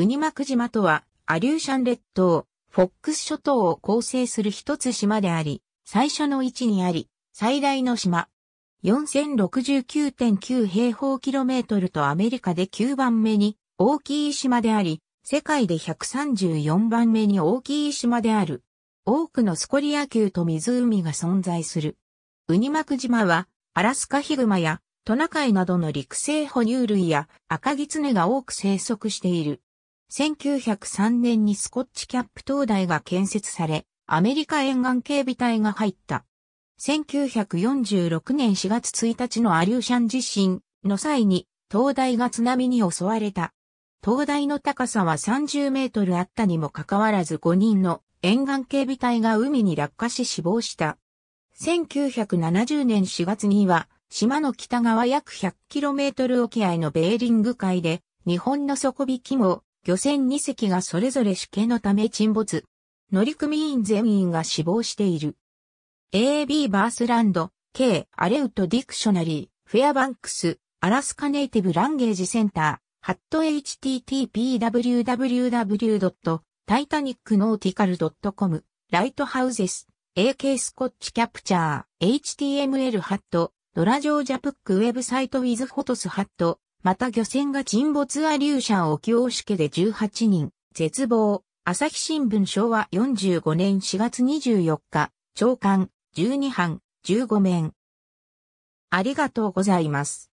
ウニマク島とは、アリューシャン列島、フォックス諸島を構成する一つ島であり、最初の位置にあり、最大の島。4069.9平方キロメートルとアメリカで9番目に大きい島であり、世界で134番目に大きい島である。多くのスコリア級と湖が存在する。ウニマク島は、アラスカヒグマやトナカイなどの陸生哺乳類や赤ギツネが多く生息している。1903年にスコッチキャップ灯台が建設され、アメリカ沿岸警備隊が入った。1946年4月1日のアリューシャン地震の際に、灯台が津波に襲われた。灯台の高さは30メートルあったにもかかわらず5人の沿岸警備隊が海に落下し死亡した。1970年4月には、島の北側約1 0 0トル沖合のベーリング海で、日本の底引き網、漁船2隻がそれぞれ主刑のため沈没。乗組員全員が死亡している。AB バースランド、K、アレウトディクショナリー、フェアバンクス、アラスカネイティブランゲージセンター、ハット http://www.titanicnautical.com、ライトハウゼス、AK スコッチキャプチャー、HTML ハット、ドラジョージャプックウェブサイトウィズフォトスハット、また漁船が沈没はャン沖大しけで18人、絶望。朝日新聞昭和45年4月24日、長官、12班、15面。ありがとうございます。